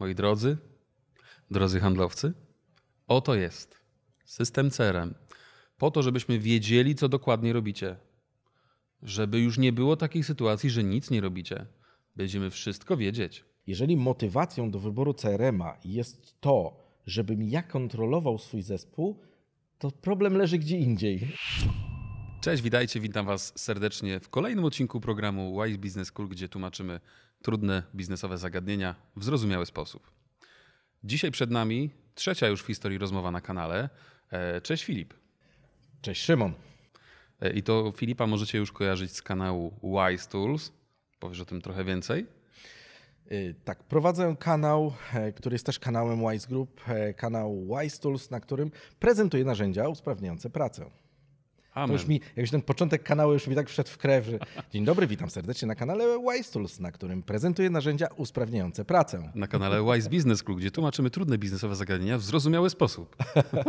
moi drodzy, drodzy handlowcy, oto jest system CRM. Po to, żebyśmy wiedzieli, co dokładnie robicie. Żeby już nie było takiej sytuacji, że nic nie robicie. Będziemy wszystko wiedzieć. Jeżeli motywacją do wyboru CRM-a jest to, żebym ja kontrolował swój zespół, to problem leży gdzie indziej. Cześć, witajcie, witam Was serdecznie w kolejnym odcinku programu Wise Business School, gdzie tłumaczymy trudne biznesowe zagadnienia w zrozumiały sposób. Dzisiaj przed nami trzecia już w historii rozmowa na kanale. E, cześć Filip. Cześć Szymon. E, I to Filipa możecie już kojarzyć z kanału Wise Tools. Powiesz o tym trochę więcej? E, tak, prowadzę kanał, który jest też kanałem Wise Group, kanał Wise Tools, na którym prezentuję narzędzia usprawniające pracę. Amen. To już mi, jakoś ten początek kanału już mi tak wszedł w krew, że... Dzień dobry, witam serdecznie na kanale Wise Tools, na którym prezentuję narzędzia usprawniające pracę. Na kanale Wise Business Club, gdzie tłumaczymy trudne biznesowe zagadnienia w zrozumiały sposób.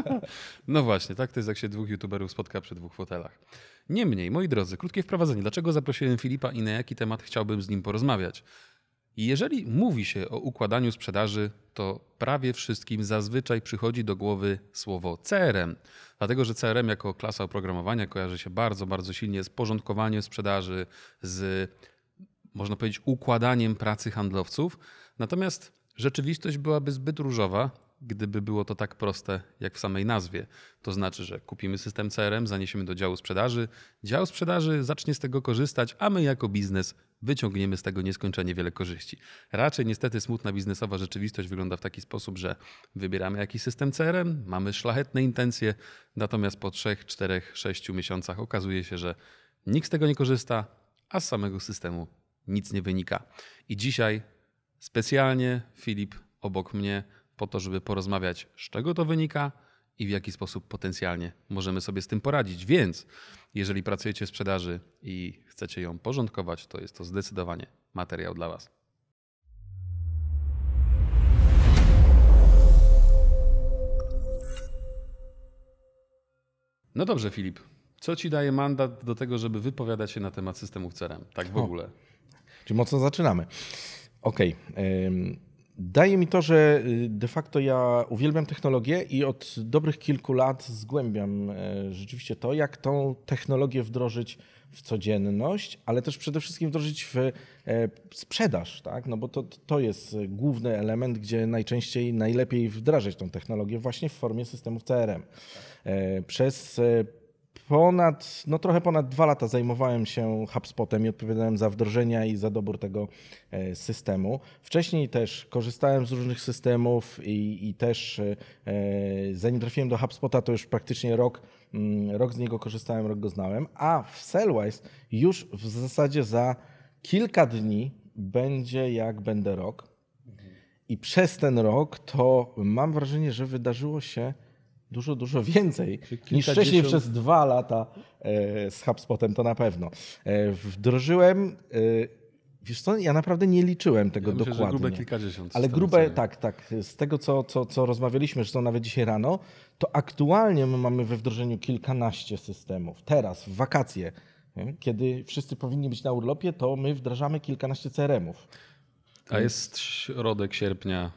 no właśnie, tak to jest, jak się dwóch youtuberów spotka przy dwóch fotelach. Niemniej, moi drodzy, krótkie wprowadzenie. Dlaczego zaprosiłem Filipa i na jaki temat chciałbym z nim porozmawiać? Jeżeli mówi się o układaniu sprzedaży, to prawie wszystkim zazwyczaj przychodzi do głowy słowo CRM, dlatego że CRM jako klasa oprogramowania kojarzy się bardzo, bardzo silnie z porządkowaniem sprzedaży, z można powiedzieć układaniem pracy handlowców. Natomiast rzeczywistość byłaby zbyt różowa, gdyby było to tak proste jak w samej nazwie. To znaczy, że kupimy system CRM, zaniesiemy do działu sprzedaży, dział sprzedaży zacznie z tego korzystać, a my jako biznes wyciągniemy z tego nieskończenie wiele korzyści. Raczej niestety smutna biznesowa rzeczywistość wygląda w taki sposób, że wybieramy jakiś system CRM, mamy szlachetne intencje, natomiast po 3, 4, 6 miesiącach okazuje się, że nikt z tego nie korzysta, a z samego systemu nic nie wynika. I dzisiaj specjalnie Filip obok mnie po to, żeby porozmawiać, z czego to wynika – i w jaki sposób potencjalnie możemy sobie z tym poradzić. Więc jeżeli pracujecie w sprzedaży i chcecie ją porządkować, to jest to zdecydowanie materiał dla Was. No dobrze, Filip. Co ci daje mandat do tego, żeby wypowiadać się na temat systemu CRM? Tak w ogóle. Czy mocno zaczynamy. Okej. Okay. Daje mi to, że y, de facto ja uwielbiam technologię i od dobrych kilku lat zgłębiam e, rzeczywiście to, jak tą technologię wdrożyć w codzienność, ale też przede wszystkim wdrożyć w e, sprzedaż, tak? no bo to, to jest główny element, gdzie najczęściej najlepiej wdrażać tą technologię właśnie w formie systemów CRM. E, przez ponad, no trochę ponad dwa lata zajmowałem się HubSpotem i odpowiadałem za wdrożenia i za dobór tego e, systemu. Wcześniej też korzystałem z różnych systemów i, i też e, zanim trafiłem do HubSpota, to już praktycznie rok, mm, rok z niego korzystałem, rok go znałem, a w Sellwise już w zasadzie za kilka dni będzie jak będę rok. I przez ten rok to mam wrażenie, że wydarzyło się dużo, dużo więcej niż wcześniej przez dwa lata e, z HubSpotem, to na pewno. E, wdrożyłem e, Wiesz co, ja naprawdę nie liczyłem tego ja myślę, dokładnie. grube kilkadziesiąt. Ale grube, tak, tak. Z tego, co, co, co rozmawialiśmy, zresztą nawet dzisiaj rano, to aktualnie my mamy we wdrożeniu kilkanaście systemów. Teraz, w wakacje, kiedy wszyscy powinni być na urlopie, to my wdrażamy kilkanaście CRM-ów. A jest środek sierpnia,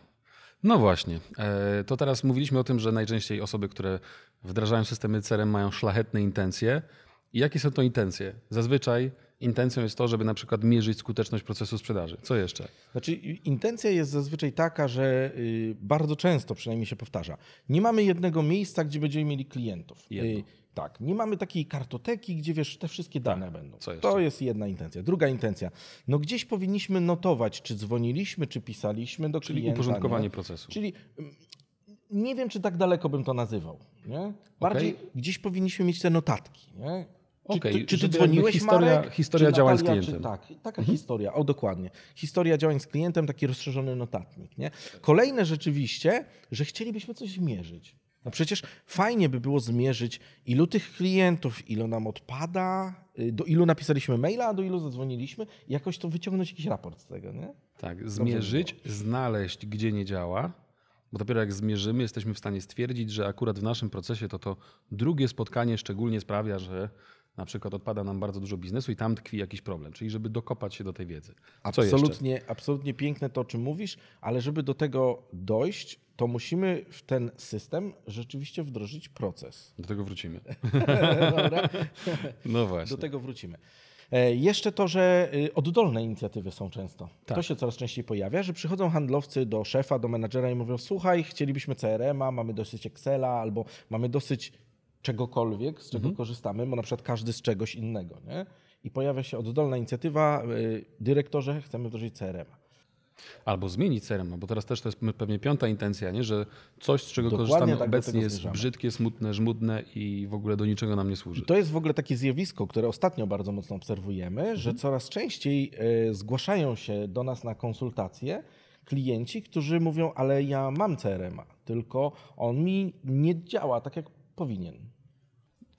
no właśnie. E, to teraz mówiliśmy o tym, że najczęściej osoby, które wdrażają systemy CRM mają szlachetne intencje. I jakie są to intencje? Zazwyczaj intencją jest to, żeby na przykład mierzyć skuteczność procesu sprzedaży. Co jeszcze? Znaczy, intencja jest zazwyczaj taka, że y, bardzo często przynajmniej się powtarza. Nie mamy jednego miejsca, gdzie będziemy mieli klientów. Y, Jedno. Tak, nie mamy takiej kartoteki, gdzie wiesz, te wszystkie tak. dane będą. to jest jedna intencja. Druga intencja, no gdzieś powinniśmy notować, czy dzwoniliśmy, czy pisaliśmy do Czyli klienta. Czyli uporządkowanie nie? procesu. Czyli mm, nie wiem, czy tak daleko bym to nazywał. Nie? Bardziej okay. gdzieś powinniśmy mieć te notatki. Nie? Czy, okay, ty, czy ty dzwoniłeś historia, Marek, historia działań Natalia, z klientem. tak, taka mhm. historia, o dokładnie. Historia działań z klientem, taki rozszerzony notatnik. Nie? Kolejne rzeczywiście, że chcielibyśmy coś mierzyć. No przecież fajnie by było zmierzyć, ilu tych klientów, ilu nam odpada, y, do ilu napisaliśmy maila, do ilu zadzwoniliśmy, i jakoś to wyciągnąć jakiś raport z tego, nie? Tak, zmierzyć, znaleźć, gdzie nie działa, bo dopiero jak zmierzymy, jesteśmy w stanie stwierdzić, że akurat w naszym procesie to to drugie spotkanie szczególnie sprawia, że na przykład odpada nam bardzo dużo biznesu i tam tkwi jakiś problem, czyli żeby dokopać się do tej wiedzy. Co absolutnie, jeszcze? absolutnie piękne to, o czym mówisz, ale żeby do tego dojść, to musimy w ten system rzeczywiście wdrożyć proces. Do tego wrócimy. No właśnie. Do tego wrócimy. E, jeszcze to, że y, oddolne inicjatywy są często. Tak. To się coraz częściej pojawia, że przychodzą handlowcy do szefa, do menadżera i mówią: Słuchaj, chcielibyśmy CRM-a, mamy dosyć Excela, albo mamy dosyć czegokolwiek, z czego mhm. korzystamy, bo na przykład każdy z czegoś innego. Nie? I pojawia się oddolna inicjatywa, y, dyrektorze, chcemy wdrożyć CRM. -a. Albo zmienić CRM, no bo teraz też to jest pewnie piąta intencja, nie? że coś, z czego Dokładnie korzystamy tak obecnie jest zmierzamy. brzydkie, smutne, żmudne i w ogóle do niczego nam nie służy. I to jest w ogóle takie zjawisko, które ostatnio bardzo mocno obserwujemy, mhm. że coraz częściej y, zgłaszają się do nas na konsultacje klienci, którzy mówią, ale ja mam CRM, tylko on mi nie działa tak, jak powinien.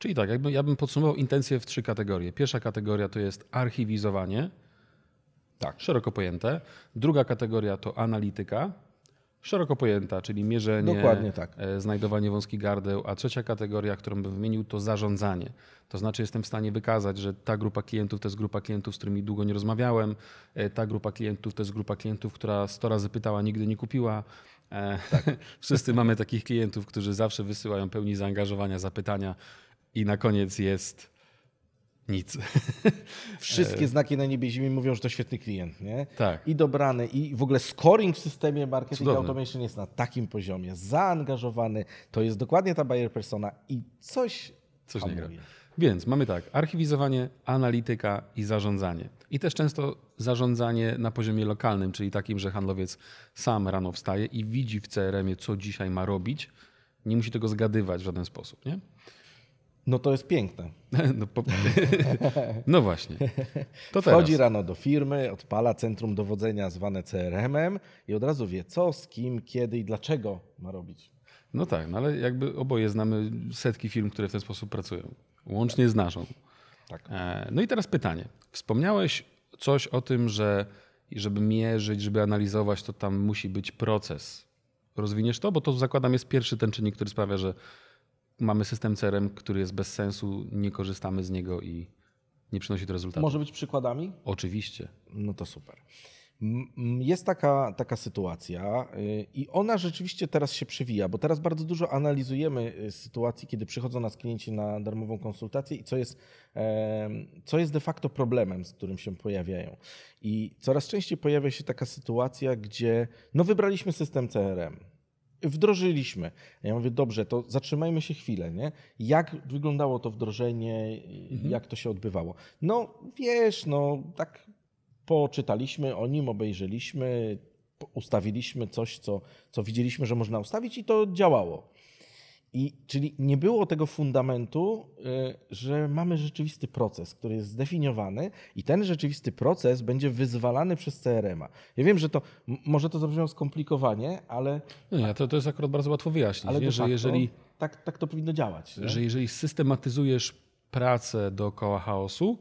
Czyli tak, jakby, ja bym podsumował intencje w trzy kategorie. Pierwsza kategoria to jest archiwizowanie, tak. szeroko pojęte. Druga kategoria to analityka, szeroko pojęta, czyli mierzenie, tak. E, znajdowanie wąskich gardeł, a trzecia kategoria, którą bym wymienił, to zarządzanie. To znaczy jestem w stanie wykazać, że ta grupa klientów to jest grupa klientów, z którymi długo nie rozmawiałem, e, ta grupa klientów to jest grupa klientów, która 100 razy pytała, nigdy nie kupiła. E, tak. Wszyscy mamy takich klientów, którzy zawsze wysyłają pełni zaangażowania, zapytania, i na koniec jest nic. Wszystkie e, znaki na niebie ziemi mówią, że to świetny klient, nie? Tak. I dobrany, i w ogóle scoring w systemie marketing Cudowne. automation jest na takim poziomie, zaangażowany, to jest dokładnie ta buyer persona i coś Coś nie gra. Więc mamy tak, archiwizowanie, analityka i zarządzanie. I też często zarządzanie na poziomie lokalnym, czyli takim, że handlowiec sam rano wstaje i widzi w CRM-ie, co dzisiaj ma robić. Nie musi tego zgadywać w żaden sposób, nie? No to jest piękne. No, po... no właśnie. To Wchodzi teraz. rano do firmy, odpala centrum dowodzenia zwane CRM-em i od razu wie co, z kim, kiedy i dlaczego ma robić. No tak, no ale jakby oboje znamy setki firm, które w ten sposób pracują. Łącznie tak. z naszą. Tak. E, no i teraz pytanie. Wspomniałeś coś o tym, że żeby mierzyć, żeby analizować, to tam musi być proces. Rozwiniesz to? Bo to zakładam jest pierwszy ten czynnik, który sprawia, że mamy system CRM, który jest bez sensu, nie korzystamy z niego i nie przynosi to rezultatu. Może być przykładami? Oczywiście. No to super. Jest taka, taka sytuacja y, i ona rzeczywiście teraz się przewija, bo teraz bardzo dużo analizujemy y, sytuacji, kiedy przychodzą nas klienci na darmową konsultację i co jest, co jest de facto problemem, z którym się pojawiają. I coraz częściej pojawia się taka sytuacja, gdzie no wybraliśmy system CRM, wdrożyliśmy. Ja mówię, dobrze, to zatrzymajmy się chwilę, nie? Jak wyglądało to wdrożenie, mhm. jak to się odbywało? No wiesz, no tak poczytaliśmy o nim, obejrzeliśmy, ustawiliśmy coś, co, co widzieliśmy, że można ustawić i to działało. I, czyli nie było tego fundamentu, y, że mamy rzeczywisty proces, który jest zdefiniowany i ten rzeczywisty proces będzie wyzwalany przez CRM-a. Ja wiem, że to może to zabrzmiało skomplikowanie, ale. Nie, to, to jest akurat bardzo łatwo wyjaśnić, ale że facto, jeżeli. Tak, tak to powinno działać. Że jeżeli systematyzujesz pracę dookoła chaosu,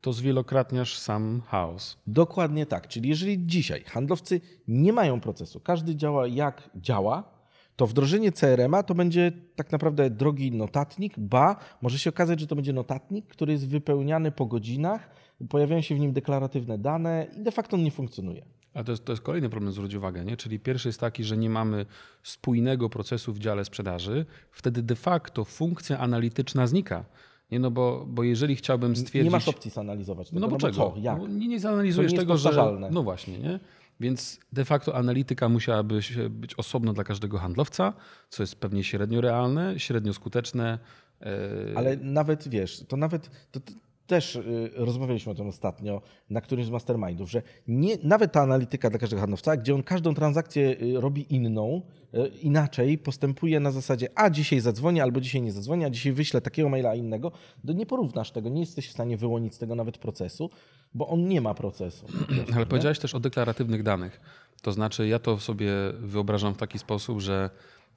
to zwielokrotniasz sam chaos. Dokładnie tak. Czyli jeżeli dzisiaj handlowcy nie mają procesu, każdy działa jak działa, to wdrożenie CRM-a to będzie tak naprawdę drogi notatnik, ba, może się okazać, że to będzie notatnik, który jest wypełniany po godzinach, pojawiają się w nim deklaratywne dane i de facto on nie funkcjonuje. A to jest, to jest kolejny problem, zwróć uwagę, nie? czyli pierwszy jest taki, że nie mamy spójnego procesu w dziale sprzedaży, wtedy de facto funkcja analityczna znika. Nie, no bo, bo jeżeli chciałbym stwierdzić... Nie masz opcji zanalizować tego, no bo, no czego? co, jak? No, nie, nie zanalizujesz tego, że... No właśnie, nie? Więc de facto analityka musiałaby być osobna dla każdego handlowca, co jest pewnie średnio realne, średnio skuteczne. E, Ale nawet wiesz, to nawet to, też y, rozmawialiśmy o tym ostatnio na którymś z mastermindów, że nie, nawet ta analityka dla każdego handlowca, gdzie on każdą transakcję y, robi inną, y, inaczej, postępuje na zasadzie, a dzisiaj zadzwonię, albo dzisiaj nie zadzwonię, a dzisiaj wyślę takiego maila, a innego, to nie porównasz tego, nie jesteś w stanie wyłonić z tego nawet procesu, bo on nie ma procesu. Ale nie? powiedziałeś też o deklaratywnych danych. To znaczy, ja to sobie wyobrażam w taki sposób, że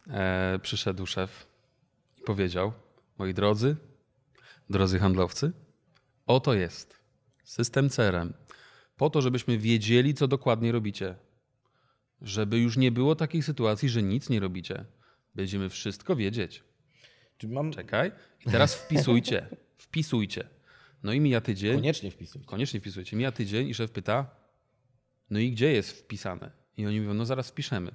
e, przyszedł szef i powiedział, moi drodzy, drodzy handlowcy, Oto jest system CRM. Po to, żebyśmy wiedzieli, co dokładnie robicie. Żeby już nie było takiej sytuacji, że nic nie robicie. Będziemy wszystko wiedzieć. Mam... Czekaj. I teraz wpisujcie. wpisujcie. No i mija tydzień. Koniecznie wpisujcie. Koniecznie wpisujcie. Mija tydzień i szef pyta, no i gdzie jest wpisane? I oni mówią, no zaraz wpiszemy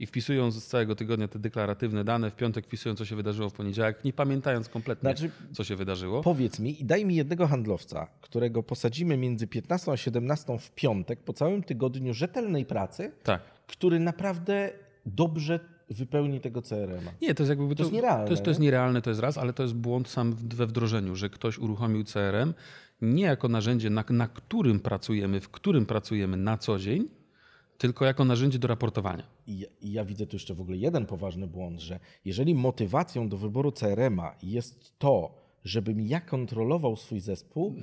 i wpisują z całego tygodnia te deklaratywne dane, w piątek wpisują, co się wydarzyło w poniedziałek, nie pamiętając kompletnie, znaczy, co się wydarzyło. Powiedz mi i daj mi jednego handlowca, którego posadzimy między 15 a 17 w piątek po całym tygodniu rzetelnej pracy, tak. który naprawdę dobrze wypełni tego crm -a. Nie, to jest jakby... To, to jest nierealne. To jest, to jest nierealne, to jest raz, ale to jest błąd sam we wdrożeniu, że ktoś uruchomił CRM nie jako narzędzie, na, na którym pracujemy, w którym pracujemy na co dzień, tylko jako narzędzie do raportowania. I ja, ja, widzę tu jeszcze w ogóle jeden poważny błąd, że jeżeli motywacją do wyboru CRM-a jest to, żebym ja kontrolował swój zespół,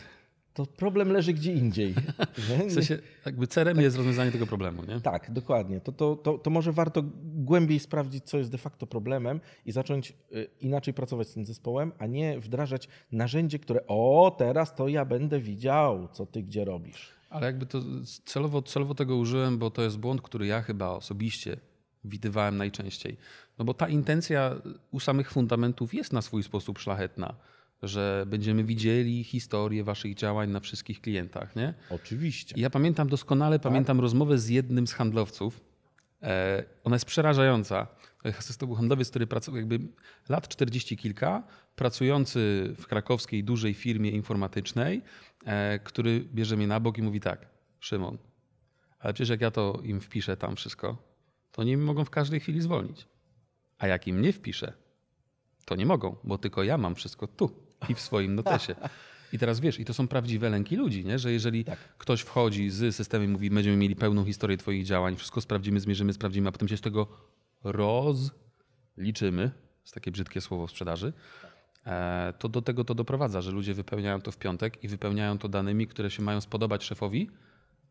to problem leży gdzie indziej. w sensie, jakby CRM tak. jest rozwiązanie tego problemu, nie? Tak, dokładnie. To, to, to, to może warto głębiej sprawdzić, co jest de facto problemem i zacząć y, inaczej pracować z tym zespołem, a nie wdrażać narzędzie, które o, teraz to ja będę widział, co ty gdzie robisz. Ale jakby to celowo, celowo tego użyłem, bo to jest błąd, który ja chyba osobiście widywałem najczęściej. No bo ta intencja u samych fundamentów jest na swój sposób szlachetna, że będziemy widzieli historię waszych działań na wszystkich klientach, nie? Oczywiście. I ja pamiętam doskonale, tak. pamiętam rozmowę z jednym z handlowców. E, ona jest przerażająca to był handlowiec, który pracował jakby lat 40 kilka, pracujący w krakowskiej dużej firmie informatycznej, e, który bierze mnie na bok i mówi tak, Szymon, ale przecież jak ja to im wpiszę tam wszystko, to oni mogą w każdej chwili zwolnić. A jak im nie wpiszę, to nie mogą, bo tylko ja mam wszystko tu i w swoim notesie. I teraz wiesz, i to są prawdziwe lęki ludzi, nie? że jeżeli tak. ktoś wchodzi z systemem i mówi, będziemy mieli pełną historię Twoich działań, wszystko sprawdzimy, zmierzymy, sprawdzimy, a potem się z tego rozliczymy, jest takie brzydkie słowo w sprzedaży, e, to do tego to doprowadza, że ludzie wypełniają to w piątek i wypełniają to danymi, które się mają spodobać szefowi,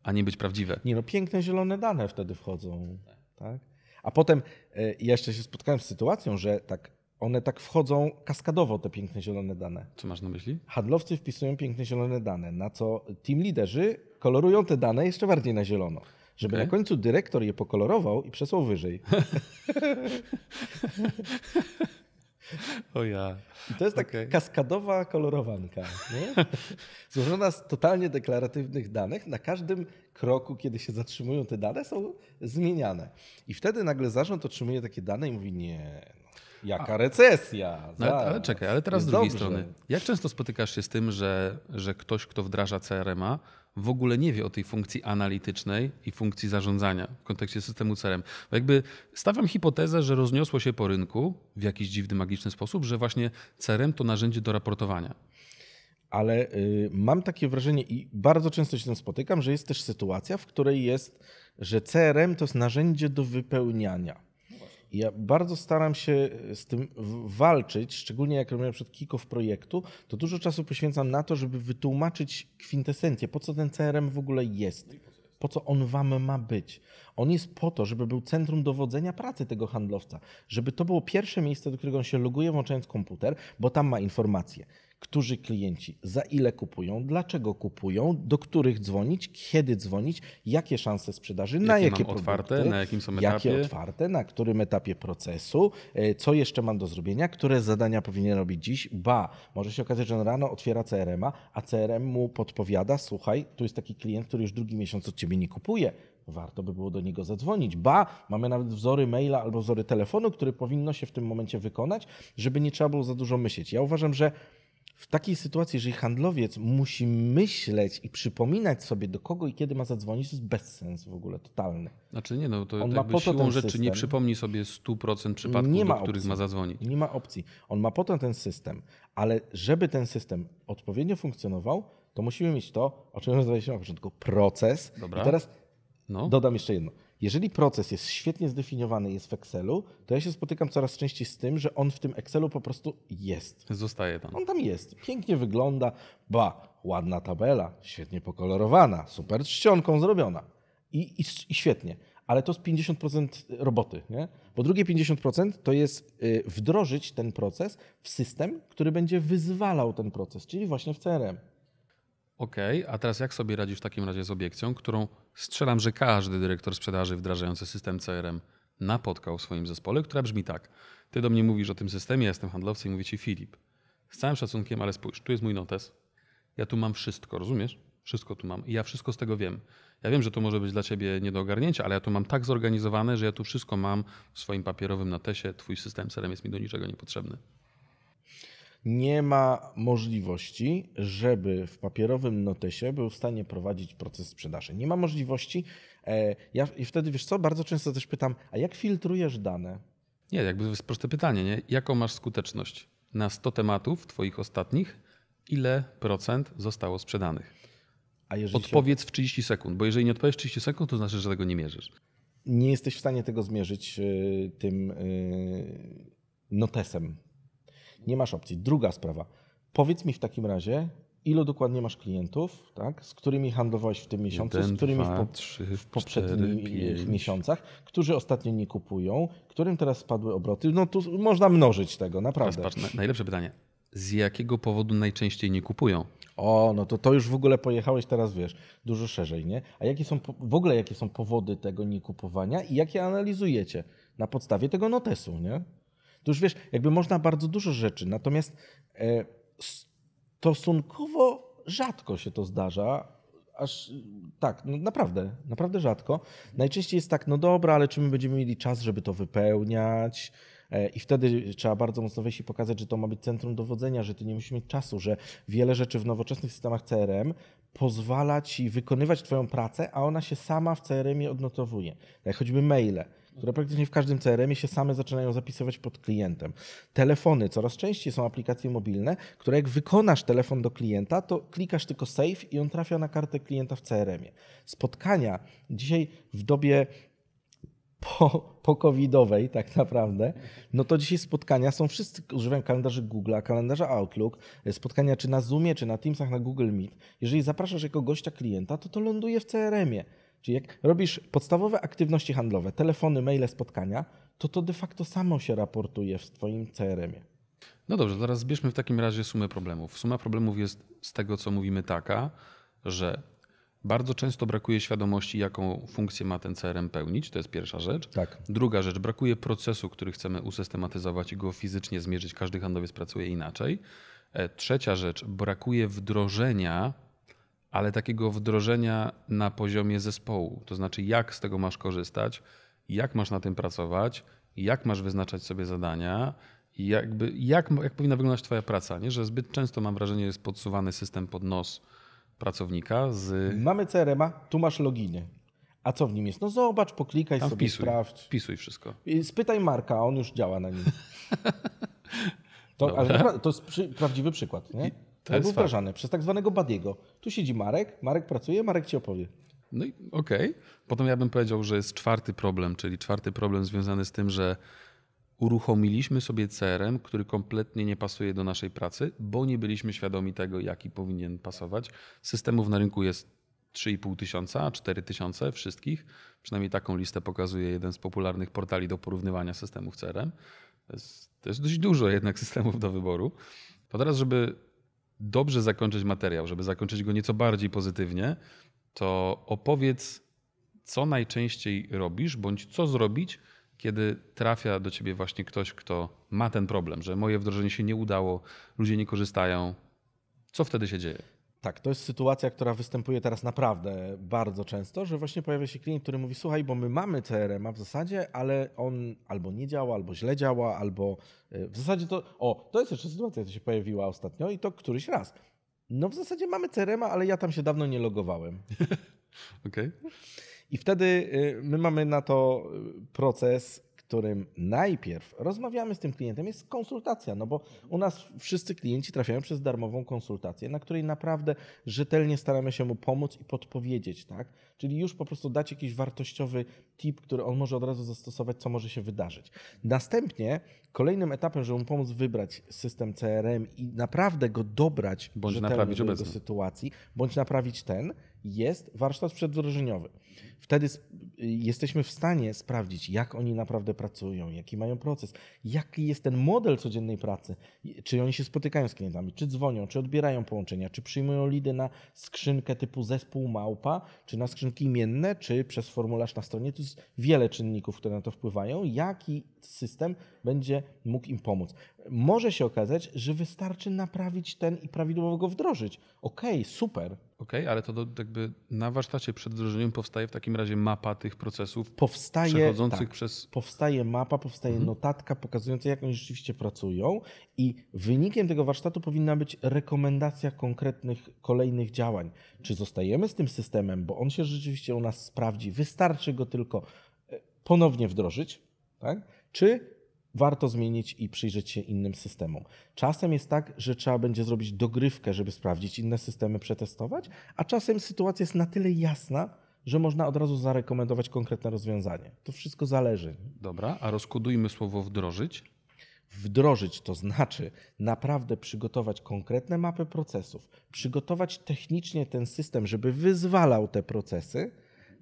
a nie być prawdziwe. Nie no, piękne zielone dane wtedy wchodzą. Tak? A potem e, ja jeszcze się spotkałem z sytuacją, że tak one tak wchodzą kaskadowo, te piękne zielone dane. Co masz na myśli? Handlowcy wpisują piękne zielone dane, na co team liderzy kolorują te dane jeszcze bardziej na zielono żeby okay. na końcu dyrektor je pokolorował i przesłał wyżej. O ja. I to jest tak okay. kaskadowa kolorowanka, nie? złożona z totalnie deklaratywnych danych. Na każdym kroku, kiedy się zatrzymują te dane, są zmieniane. I wtedy nagle zarząd otrzymuje takie dane i mówi nie, no, Jaka A, recesja! No, ale czekaj, ale teraz z drugiej dobrze. strony. Jak często spotykasz się z tym, że, że ktoś, kto wdraża CRM-a, w ogóle nie wie o tej funkcji analitycznej i funkcji zarządzania w kontekście systemu CRM. Bo jakby stawiam hipotezę, że rozniosło się po rynku w jakiś dziwny, magiczny sposób, że właśnie CRM to narzędzie do raportowania. Ale y, mam takie wrażenie i bardzo często się z tym spotykam, że jest też sytuacja, w której jest, że CRM to jest narzędzie do wypełniania ja bardzo staram się z tym walczyć, szczególnie jak robię przed przykład kick projektu, to dużo czasu poświęcam na to, żeby wytłumaczyć kwintesencję, po co ten CRM w ogóle jest po co on wam ma być. On jest po to, żeby był centrum dowodzenia pracy tego handlowca, żeby to było pierwsze miejsce, do którego on się loguje, włączając komputer, bo tam ma informacje którzy klienci za ile kupują, dlaczego kupują, do których dzwonić, kiedy dzwonić, jakie szanse sprzedaży, jakie na jakie produkty, otwarte, na jakim są etapie. Jakie otwarte, na którym etapie procesu, e, co jeszcze mam do zrobienia, które zadania powinien robić dziś, ba, może się okazać, że on rano otwiera CRM-a, a CRM mu podpowiada, słuchaj, tu jest taki klient, który już drugi miesiąc od ciebie nie kupuje, warto by było do niego zadzwonić. Ba, mamy nawet wzory maila albo wzory telefonu, które powinno się w tym momencie wykonać, żeby nie trzeba było za dużo myśleć. Ja uważam, że w takiej sytuacji, jeżeli handlowiec musi myśleć i przypominać sobie do kogo i kiedy ma zadzwonić, to jest bez sensu w ogóle, totalny. Znaczy nie, no to On ma po siłą rzeczy system. nie przypomni sobie 100% przypadków, nie ma do których opcji. ma zadzwonić. Nie ma opcji. On ma potem ten system, ale żeby ten system odpowiednio funkcjonował, to musimy mieć to, o czym rozmawialiśmy na początku, proces. Dobra. I teraz no. dodam jeszcze jedno jeżeli proces jest świetnie zdefiniowany, jest w Excelu, to ja się spotykam coraz częściej z tym, że on w tym Excelu po prostu jest. Zostaje tam. On tam jest. Pięknie wygląda. Ba, ładna tabela, świetnie pokolorowana, super czcionką zrobiona. I, i, i świetnie. Ale to jest 50% roboty. Nie? Bo drugie 50% to jest y, wdrożyć ten proces w system, który będzie wyzwalał ten proces, czyli właśnie w CRM. Okej, okay, a teraz jak sobie radzisz w takim razie z obiekcją, którą strzelam, że każdy dyrektor sprzedaży wdrażający system CRM napotkał w swoim zespole, która brzmi tak. Ty do mnie mówisz o tym systemie, ja jestem handlowcem i mówię ci Filip. Z całym szacunkiem, ale spójrz, tu jest mój notes. Ja tu mam wszystko, rozumiesz? Wszystko tu mam. I ja wszystko z tego wiem. Ja wiem, że to może być dla ciebie nie do ogarnięcia, ale ja tu mam tak zorganizowane, że ja tu wszystko mam w swoim papierowym notesie. Twój system CRM jest mi do niczego niepotrzebny nie ma możliwości, żeby w papierowym notesie był w stanie prowadzić proces sprzedaży. Nie ma możliwości. E, ja, I wtedy wiesz co, bardzo często też pytam, a jak filtrujesz dane? Nie, jakby to jest proste pytanie, nie? Jaką masz skuteczność? Na 100 tematów twoich ostatnich, ile procent zostało sprzedanych? Odpowiedz się... w 30 sekund, bo jeżeli nie odpowiesz w 30 sekund, to znaczy, że tego nie mierzysz. Nie jesteś w stanie tego zmierzyć e, tym e, notesem nie masz opcji. Druga sprawa. Powiedz mi w takim razie, ilu dokładnie masz klientów, tak, z którymi handlowałeś w tym miesiącu, Jeden, z którymi dwa, w, po, trzy, w poprzednich cztery, miesiącach, którzy ostatnio nie kupują, którym teraz spadły obroty. No tu można mnożyć tego, naprawdę. Patrz, najlepsze pytanie. Z jakiego powodu najczęściej nie kupują? O, no to to już w ogóle pojechałeś teraz, wiesz, dużo szerzej, nie? A jakie są w ogóle jakie są powody tego niekupowania i jakie analizujecie na podstawie tego notesu, nie? To już wiesz, jakby można bardzo dużo rzeczy, natomiast e, stosunkowo rzadko się to zdarza, aż tak, no naprawdę, naprawdę rzadko. Najczęściej jest tak, no dobra, ale czy my będziemy mieli czas, żeby to wypełniać? E, I wtedy trzeba bardzo mocno wejść i pokazać, że to ma być centrum dowodzenia, że ty nie musisz mieć czasu, że wiele rzeczy w nowoczesnych systemach CRM pozwala ci wykonywać twoją pracę, a ona się sama w CRM-ie odnotowuje. Jak choćby maile które praktycznie w każdym CRM-ie się same zaczynają zapisywać pod klientem. Telefony, coraz częściej są aplikacje mobilne, które jak wykonasz telefon do klienta, to klikasz tylko save i on trafia na kartę klienta w CRM-ie. Spotkania dzisiaj w dobie po, po covidowej tak naprawdę, no to dzisiaj spotkania są, wszyscy używają kalendarzy Google'a, kalendarza Outlook, spotkania czy na Zoomie, czy na Teamsach, na Google Meet. Jeżeli zapraszasz jako gościa klienta, to to ląduje w CRM-ie. Czyli jak robisz podstawowe aktywności handlowe, telefony, maile, spotkania, to to de facto samo się raportuje w Twoim CRM-ie. No dobrze, teraz zbierzmy w takim razie sumę problemów. Suma problemów jest z tego, co mówimy, taka, że bardzo często brakuje świadomości, jaką funkcję ma ten CRM pełnić. To jest pierwsza rzecz. Tak. Druga rzecz, brakuje procesu, który chcemy usystematyzować i go fizycznie zmierzyć. Każdy handlowiec pracuje inaczej. E, trzecia rzecz, brakuje wdrożenia ale takiego wdrożenia na poziomie zespołu. To znaczy, jak z tego masz korzystać, jak masz na tym pracować, jak masz wyznaczać sobie zadania, jakby, jak, jak powinna wyglądać Twoja praca. Nie? Że zbyt często mam wrażenie, jest podsuwany system pod nos pracownika z. Mamy CRM-a, tu masz loginy. A co w nim jest? No zobacz, poklikaj Tam sobie, wpisuj, sprawdź. Wpisuj wszystko. Spytaj Marka, on już działa na nim. To, ale to jest przy, prawdziwy przykład, nie? To on był fakt. wdrażany przez tak zwanego Badiego. Tu siedzi Marek, Marek pracuje, Marek ci opowie. No i okej. Okay. Potem ja bym powiedział, że jest czwarty problem, czyli czwarty problem związany z tym, że uruchomiliśmy sobie CRM, który kompletnie nie pasuje do naszej pracy, bo nie byliśmy świadomi tego, jaki powinien pasować. Systemów na rynku jest 3,5 tysiąca, 4 tysiące wszystkich. Przynajmniej taką listę pokazuje jeden z popularnych portali do porównywania systemów CRM. To jest, to jest dość dużo jednak systemów do wyboru. To teraz, żeby dobrze zakończyć materiał, żeby zakończyć go nieco bardziej pozytywnie, to opowiedz, co najczęściej robisz, bądź co zrobić, kiedy trafia do ciebie właśnie ktoś, kto ma ten problem, że moje wdrożenie się nie udało, ludzie nie korzystają. Co wtedy się dzieje? Tak, to jest sytuacja, która występuje teraz naprawdę bardzo często, że właśnie pojawia się klient, który mówi: Słuchaj, bo my mamy CRM-a w zasadzie, ale on albo nie działa, albo źle działa, albo y, w zasadzie to. O, to jest jeszcze sytuacja, która się pojawiła ostatnio i to któryś raz. No, w zasadzie mamy CRM-a, ale ja tam się dawno nie logowałem. Okej. Okay. I wtedy y, my mamy na to y, proces którym najpierw rozmawiamy z tym klientem, jest konsultacja, no bo u nas wszyscy klienci trafiają przez darmową konsultację, na której naprawdę rzetelnie staramy się mu pomóc i podpowiedzieć, tak? Czyli już po prostu dać jakiś wartościowy tip, który on może od razu zastosować, co może się wydarzyć. Następnie kolejnym etapem, żeby mu pomóc wybrać system CRM i naprawdę go dobrać bądź naprawić do jego sytuacji, bądź naprawić ten, jest warsztat przedwdrożeniowy. Wtedy jesteśmy w stanie sprawdzić, jak oni naprawdę pracują, jaki mają proces, jaki jest ten model codziennej pracy, czy oni się spotykają z klientami, czy dzwonią, czy odbierają połączenia, czy przyjmują lidy na skrzynkę typu zespół małpa, czy na skrzynki imienne, czy przez formularz na stronie. Tu jest wiele czynników, które na to wpływają, jaki system będzie mógł im pomóc. Może się okazać, że wystarczy naprawić ten i prawidłowo go wdrożyć. Okej, okay, super. Okej, okay, ale to do, jakby na warsztacie przed wdrożeniem powstaje powstaje w takim razie mapa tych procesów powstaje, przechodzących tak, przez... Powstaje mapa, powstaje mhm. notatka pokazująca, jak oni rzeczywiście pracują i wynikiem tego warsztatu powinna być rekomendacja konkretnych kolejnych działań. Czy zostajemy z tym systemem, bo on się rzeczywiście u nas sprawdzi, wystarczy go tylko e, ponownie wdrożyć, tak? czy warto zmienić i przyjrzeć się innym systemom. Czasem jest tak, że trzeba będzie zrobić dogrywkę, żeby sprawdzić inne systemy, przetestować, a czasem sytuacja jest na tyle jasna, że można od razu zarekomendować konkretne rozwiązanie. To wszystko zależy. Dobra, a rozkodujmy słowo wdrożyć. Wdrożyć to znaczy naprawdę przygotować konkretne mapy procesów, przygotować technicznie ten system, żeby wyzwalał te procesy,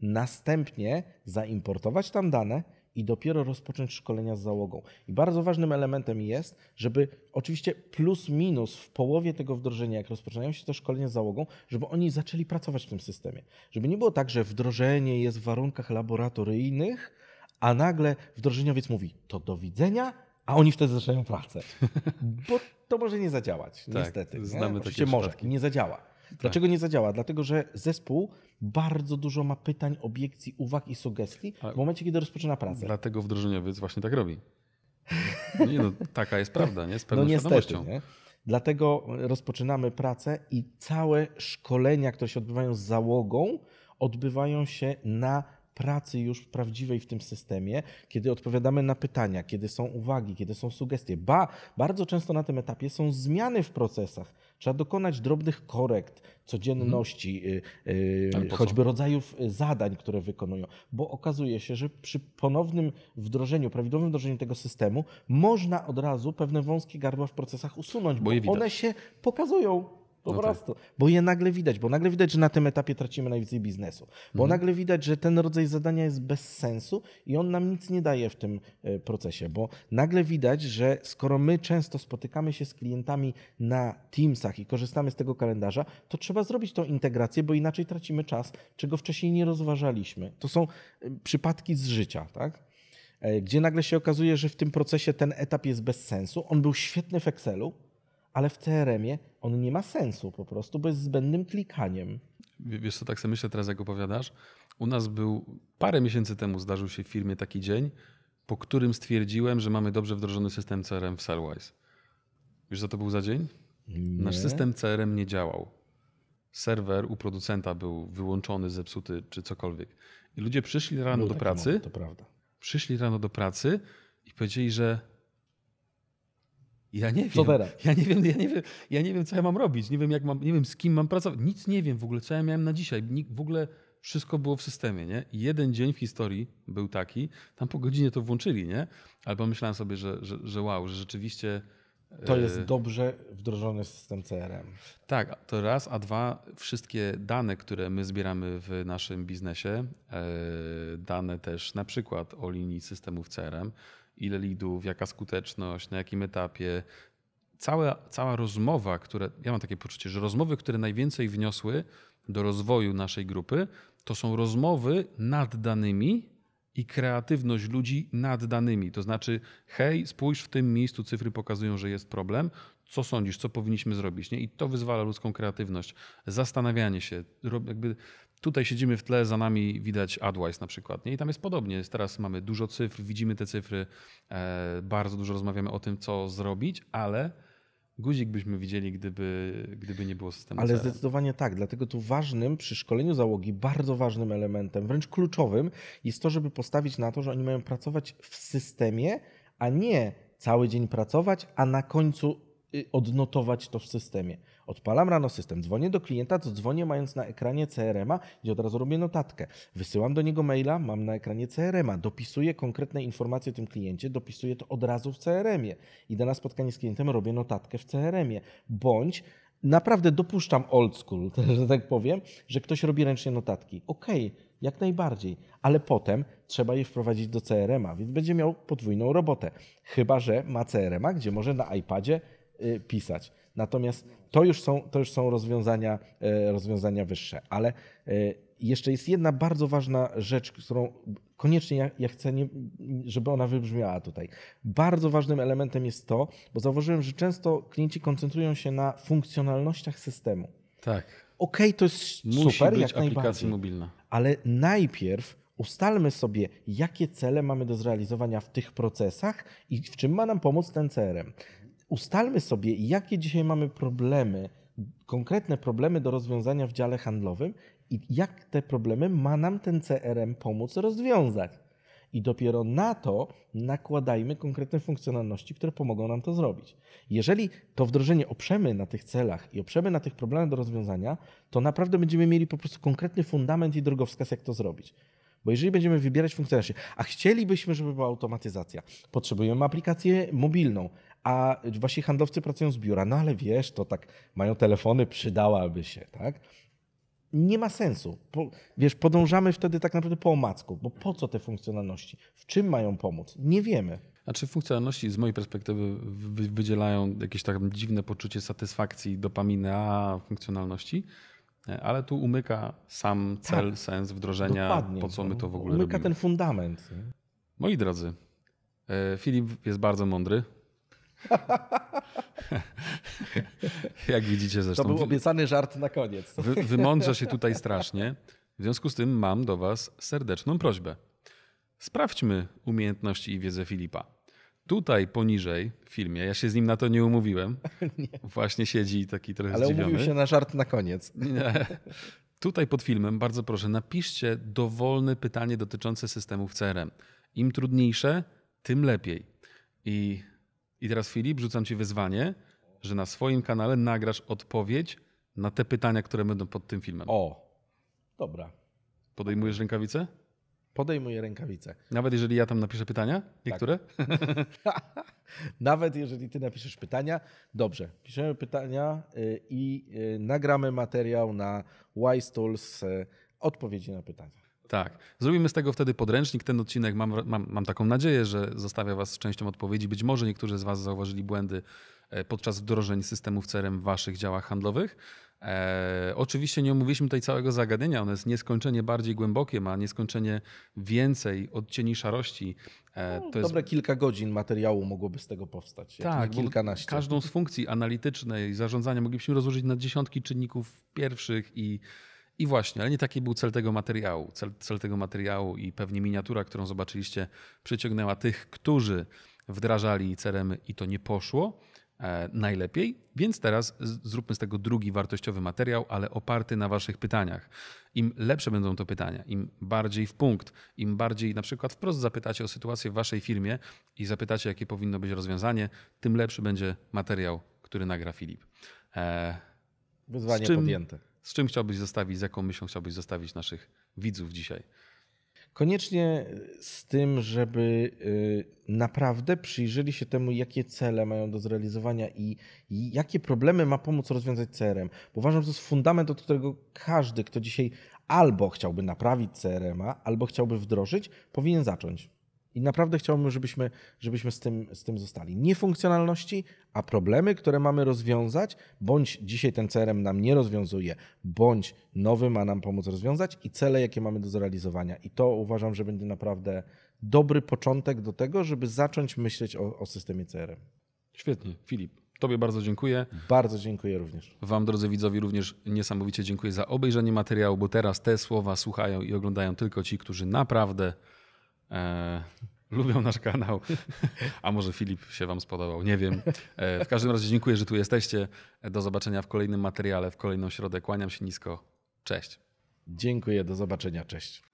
następnie zaimportować tam dane i dopiero rozpocząć szkolenia z załogą. I bardzo ważnym elementem jest, żeby oczywiście plus minus w połowie tego wdrożenia, jak rozpoczynają się te szkolenia z załogą, żeby oni zaczęli pracować w tym systemie. Żeby nie było tak, że wdrożenie jest w warunkach laboratoryjnych, a nagle wdrożeniowiec mówi to do widzenia, a oni wtedy zaczynają pracę. Bo to może nie zadziałać, tak, niestety. Znamy nie? Oczywiście takie może, przypadki. nie zadziała. Tak. Dlaczego nie zadziała? Dlatego, że zespół bardzo dużo ma pytań, obiekcji, uwag i sugestii w momencie, kiedy rozpoczyna pracę. Dlatego wdrożeniowiec właśnie tak robi. No nie, no, taka jest prawda, nie? Z pewną no, niestety, nie? Dlatego rozpoczynamy pracę i całe szkolenia, które się odbywają z załogą, odbywają się na pracy już prawdziwej w tym systemie, kiedy odpowiadamy na pytania, kiedy są uwagi, kiedy są sugestie. Ba, bardzo często na tym etapie są zmiany w procesach. Trzeba dokonać drobnych korekt codzienności, hmm. choćby rodzajów y, zadań, które wykonują, bo okazuje się, że przy ponownym wdrożeniu, prawidłowym wdrożeniu tego systemu można od razu pewne wąskie gardła w procesach usunąć, bo, bo one się pokazują po no tak. prostu. Tak. Bo je nagle widać, bo nagle widać, że na tym etapie tracimy najwięcej biznesu. Bo mhm. nagle widać, że ten rodzaj zadania jest bez sensu i on nam nic nie daje w tym e, procesie. Bo nagle widać, że skoro my często spotykamy się z klientami na Teamsach i korzystamy z tego kalendarza, to trzeba zrobić tą integrację, bo inaczej tracimy czas, czego wcześniej nie rozważaliśmy. To są e, przypadki z życia, tak? E, gdzie nagle się okazuje, że w tym procesie ten etap jest bez sensu. On był świetny w Excelu, ale w CRM-ie on nie ma sensu po prostu, bo jest zbędnym klikaniem. Wiesz co, tak sobie myślę teraz, jak opowiadasz. U nas był, parę miesięcy temu zdarzył się w firmie taki dzień, po którym stwierdziłem, że mamy dobrze wdrożony system CRM w Salwise. Wiesz co to był za dzień? Nie. Nasz system CRM nie działał. Serwer u producenta był wyłączony, zepsuty czy cokolwiek. I ludzie przyszli rano był do pracy. Moment, to prawda. Przyszli rano do pracy i powiedzieli, że ja nie wiem. Co teraz? Ja nie wiem, ja nie wiem, ja nie wiem, co ja mam robić. Nie wiem, jak mam, nie wiem, z kim mam pracować. Nic nie wiem w ogóle, co ja miałem na dzisiaj. W ogóle wszystko było w systemie, nie? Jeden dzień w historii był taki, tam po godzinie to włączyli, nie? Albo myślałem sobie, że, że, że wow, że rzeczywiście... To e, jest dobrze wdrożony system CRM. Tak, to raz, a dwa, wszystkie dane, które my zbieramy w naszym biznesie, e, dane też na przykład o linii systemów CRM, ile lidów, jaka skuteczność, na jakim etapie. Cała, cała rozmowa, które. Ja mam takie poczucie, że rozmowy, które najwięcej wniosły do rozwoju naszej grupy, to są rozmowy nad danymi i kreatywność ludzi nad danymi. To znaczy, hej, spójrz w tym miejscu, cyfry pokazują, że jest problem. Co sądzisz, co powinniśmy zrobić? Nie? I to wyzwala ludzką kreatywność, zastanawianie się, jakby Tutaj siedzimy w tle, za nami widać AdWise na przykład. Nie? I tam jest podobnie. Teraz mamy dużo cyfr, widzimy te cyfry, e, bardzo dużo rozmawiamy o tym, co zrobić, ale guzik byśmy widzieli, gdyby, gdyby nie było systemu. Ale zdecydowanie tak, dlatego tu ważnym przy szkoleniu załogi, bardzo ważnym elementem, wręcz kluczowym jest to, żeby postawić na to, że oni mają pracować w systemie, a nie cały dzień pracować, a na końcu Y, odnotować to w systemie. Odpalam rano system, dzwonię do klienta, to dzwonię mając na ekranie CRM-a i od razu robię notatkę. Wysyłam do niego maila, mam na ekranie CRM-a, dopisuję konkretne informacje o tym kliencie, dopisuję to od razu w CRM-ie. Idę na spotkanie z klientem, robię notatkę w CRM-ie. Bądź naprawdę dopuszczam old school, że tak powiem, że ktoś robi ręcznie notatki. Okej, okay, jak najbardziej, ale potem trzeba je wprowadzić do CRM-a, więc będzie miał podwójną robotę. Chyba, że ma CRM-a, gdzie może na iPadzie Y, pisać. Natomiast to już są, to już są rozwiązania, e, rozwiązania wyższe. Ale e, jeszcze jest jedna bardzo ważna rzecz, którą koniecznie ja, ja chcę, nie, żeby ona wybrzmiała tutaj. Bardzo ważnym elementem jest to, bo zauważyłem, że często klienci koncentrują się na funkcjonalnościach systemu. Tak. Okej, okay, to jest Musi super, być jak aplikacja mobilna. Ale najpierw ustalmy sobie, jakie cele mamy do zrealizowania w tych procesach i w czym ma nam pomóc ten CRM ustalmy sobie, jakie dzisiaj mamy problemy, konkretne problemy do rozwiązania w dziale handlowym i jak te problemy ma nam ten CRM pomóc rozwiązać. I dopiero na to nakładajmy konkretne funkcjonalności, które pomogą nam to zrobić. Jeżeli to wdrożenie oprzemy na tych celach i oprzemy na tych problemach do rozwiązania, to naprawdę będziemy mieli po prostu konkretny fundament i drogowskaz, jak to zrobić. Bo jeżeli będziemy wybierać funkcjonariuszy, a chcielibyśmy, żeby była automatyzacja, potrzebujemy aplikację mobilną, a właśnie handlowcy pracują z biura. No ale wiesz, to tak, mają telefony, przydałaby się, tak? Nie ma sensu. Po, wiesz, podążamy wtedy tak naprawdę po omacku, bo po co te funkcjonalności? W czym mają pomóc? Nie wiemy. A czy funkcjonalności z mojej perspektywy wydzielają jakieś tak dziwne poczucie satysfakcji, dopaminy, a funkcjonalności? Ale tu umyka sam tak. cel, tak, sens wdrożenia, dokładnie, po co my no. to w ogóle umyka robimy. Umyka ten fundament. Moi drodzy, e, Filip jest bardzo mądry, Jak widzicie zresztą. To był obiecany żart na koniec. Wy, wymądrza się tutaj strasznie. W związku z tym mam do Was serdeczną prośbę. Sprawdźmy umiejętności i wiedzę Filipa. Tutaj poniżej w filmie, ja się z nim na to nie umówiłem. Nie. Właśnie siedzi taki trochę Ale zdziwiony. umówił się na żart na koniec. Nie. Tutaj pod filmem, bardzo proszę, napiszcie dowolne pytanie dotyczące systemów CRM. Im trudniejsze, tym lepiej. I i teraz Filip, rzucam ci wyzwanie, że na swoim kanale nagrasz odpowiedź na te pytania, które będą pod tym filmem. O, dobra. Podejmujesz rękawice? Podejmuję rękawice. Nawet jeżeli ja tam napiszę pytania? Niektóre? Tak. Nawet jeżeli ty napiszesz pytania, dobrze, piszemy pytania y, i y, nagramy materiał na Wise y Tools odpowiedzi na pytania. Tak. Zrobimy z tego wtedy podręcznik. Ten odcinek, mam, mam, mam taką nadzieję, że zostawia Was z częścią odpowiedzi. Być może niektórzy z Was zauważyli błędy e, podczas wdrożeń systemów CRM w Waszych działach handlowych. E, oczywiście nie omówiliśmy tutaj całego zagadnienia, ono jest nieskończenie bardziej głębokie, ma nieskończenie więcej odcieni szarości. E, no, jest to dobre jest... kilka godzin materiału mogłoby z tego powstać. Tak, kilkanaście. Każdą z funkcji analitycznej zarządzania moglibyśmy rozłożyć na dziesiątki czynników pierwszych i i właśnie, ale nie taki był cel tego materiału. Cel, cel tego materiału i pewnie miniatura, którą zobaczyliście, przyciągnęła tych, którzy wdrażali ceremy i to nie poszło e, najlepiej. Więc teraz zróbmy z tego drugi wartościowy materiał, ale oparty na Waszych pytaniach. Im lepsze będą to pytania, im bardziej w punkt, im bardziej na przykład wprost zapytacie o sytuację w Waszej firmie i zapytacie, jakie powinno być rozwiązanie, tym lepszy będzie materiał, który nagra Filip. E, Wyzwanie podjęte. Z czym chciałbyś zostawić, z jaką myślą chciałbyś zostawić naszych widzów dzisiaj? Koniecznie z tym, żeby y, naprawdę przyjrzeli się temu, jakie cele mają do zrealizowania i jakie problemy ma pomóc rozwiązać CRM. Bo uważam, że to jest fundament, od którego każdy, kto dzisiaj albo chciałby naprawić CRM-a, albo chciałby wdrożyć, powinien zacząć. I naprawdę chciałbym, żebyśmy, żebyśmy z, tym, z tym zostali. Nie funkcjonalności, a problemy, które mamy rozwiązać, bądź dzisiaj ten CRM nam nie rozwiązuje, bądź nowy ma nam pomóc rozwiązać i cele, jakie mamy do zrealizowania. I to uważam, że będzie naprawdę dobry początek do tego, żeby zacząć myśleć o, o systemie CRM. Świetnie. Filip, Tobie bardzo dziękuję. Bardzo dziękuję również. Wam, drodzy widzowie, również niesamowicie dziękuję za obejrzenie materiału, bo teraz te słowa słuchają i oglądają tylko ci, którzy naprawdę E, lubią nasz kanał, a może Filip się Wam spodobał, nie wiem. E, w każdym razie dziękuję, że tu jesteście. Do zobaczenia w kolejnym materiale, w kolejną środę. Kłaniam się nisko. Cześć. Dziękuję, do zobaczenia, cześć.